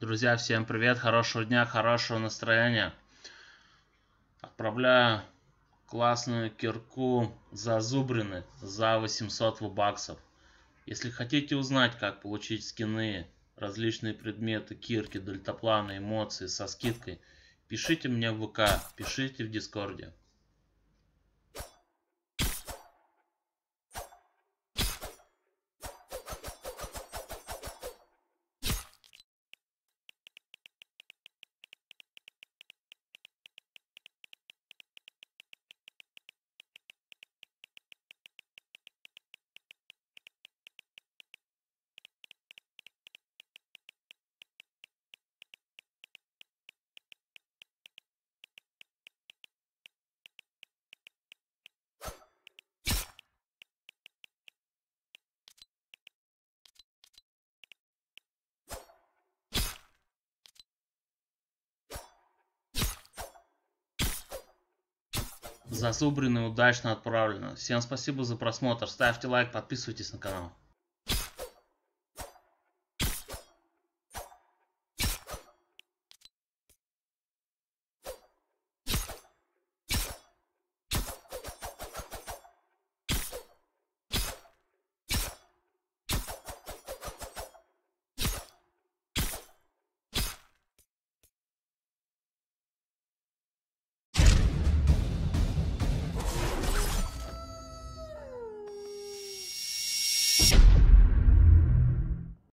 Друзья, всем привет, хорошего дня, хорошего настроения. Отправляю классную кирку за зазубрины за 800 баксов. Если хотите узнать, как получить скины, различные предметы, кирки, дельтапланы, эмоции со скидкой, пишите мне в ВК, пишите в Дискорде. Зазубрено и удачно отправлено. Всем спасибо за просмотр. Ставьте лайк, подписывайтесь на канал.